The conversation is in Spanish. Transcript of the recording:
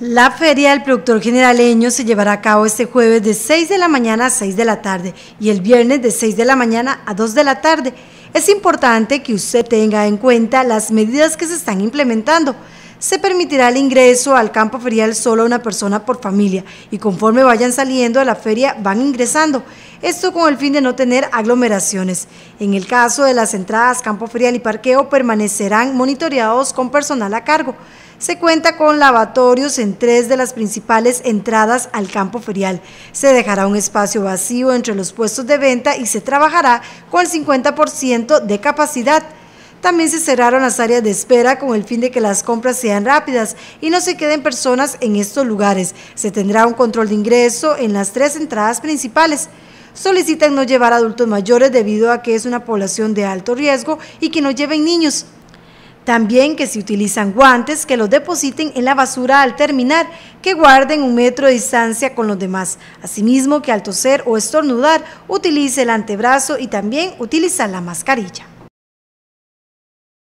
La Feria del Productor Generaleño se llevará a cabo este jueves de 6 de la mañana a 6 de la tarde y el viernes de 6 de la mañana a 2 de la tarde. Es importante que usted tenga en cuenta las medidas que se están implementando. Se permitirá el ingreso al campo ferial solo a una persona por familia y conforme vayan saliendo a la feria van ingresando. Esto con el fin de no tener aglomeraciones. En el caso de las entradas, campo ferial y parqueo permanecerán monitoreados con personal a cargo se cuenta con lavatorios en tres de las principales entradas al campo ferial. Se dejará un espacio vacío entre los puestos de venta y se trabajará con el 50% de capacidad. También se cerraron las áreas de espera con el fin de que las compras sean rápidas y no se queden personas en estos lugares. Se tendrá un control de ingreso en las tres entradas principales. Solicitan no llevar adultos mayores debido a que es una población de alto riesgo y que no lleven niños. También que si utilizan guantes, que los depositen en la basura al terminar, que guarden un metro de distancia con los demás. Asimismo, que al toser o estornudar, utilice el antebrazo y también utiliza la mascarilla.